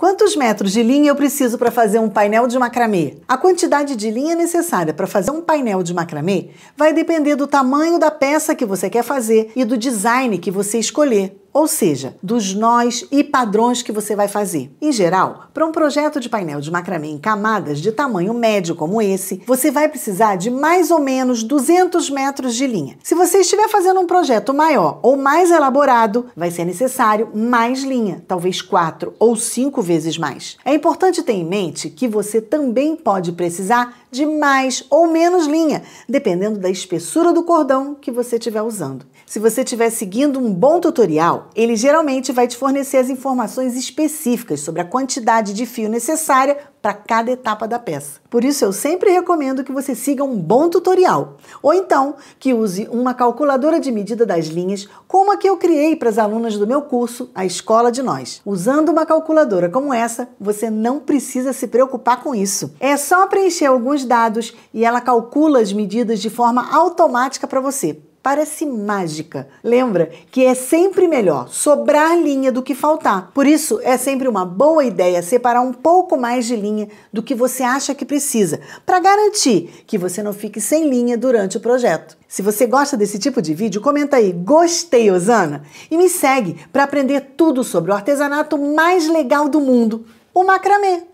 Quantos metros de linha eu preciso para fazer um painel de macramê? A quantidade de linha necessária para fazer um painel de macramê vai depender do tamanho da peça que você quer fazer e do design que você escolher ou seja, dos nós e padrões que você vai fazer. Em geral, para um projeto de painel de macramê em camadas de tamanho médio como esse, você vai precisar de mais ou menos 200 metros de linha. Se você estiver fazendo um projeto maior ou mais elaborado, vai ser necessário mais linha, talvez quatro ou cinco vezes mais. É importante ter em mente que você também pode precisar de mais ou menos linha, dependendo da espessura do cordão que você estiver usando. Se você estiver seguindo um bom tutorial, ele geralmente vai te fornecer as informações específicas sobre a quantidade de fio necessária para cada etapa da peça. Por isso, eu sempre recomendo que você siga um bom tutorial, ou então que use uma calculadora de medida das linhas, como a que eu criei para as alunas do meu curso, A Escola de Nós. Usando uma calculadora como essa, você não precisa se preocupar com isso. É só preencher alguns dados e ela calcula as medidas de forma automática para você parece mágica. Lembra que é sempre melhor sobrar linha do que faltar. Por isso, é sempre uma boa ideia separar um pouco mais de linha do que você acha que precisa, para garantir que você não fique sem linha durante o projeto. Se você gosta desse tipo de vídeo, comenta aí gostei, Osana, e me segue para aprender tudo sobre o artesanato mais legal do mundo, o macramê.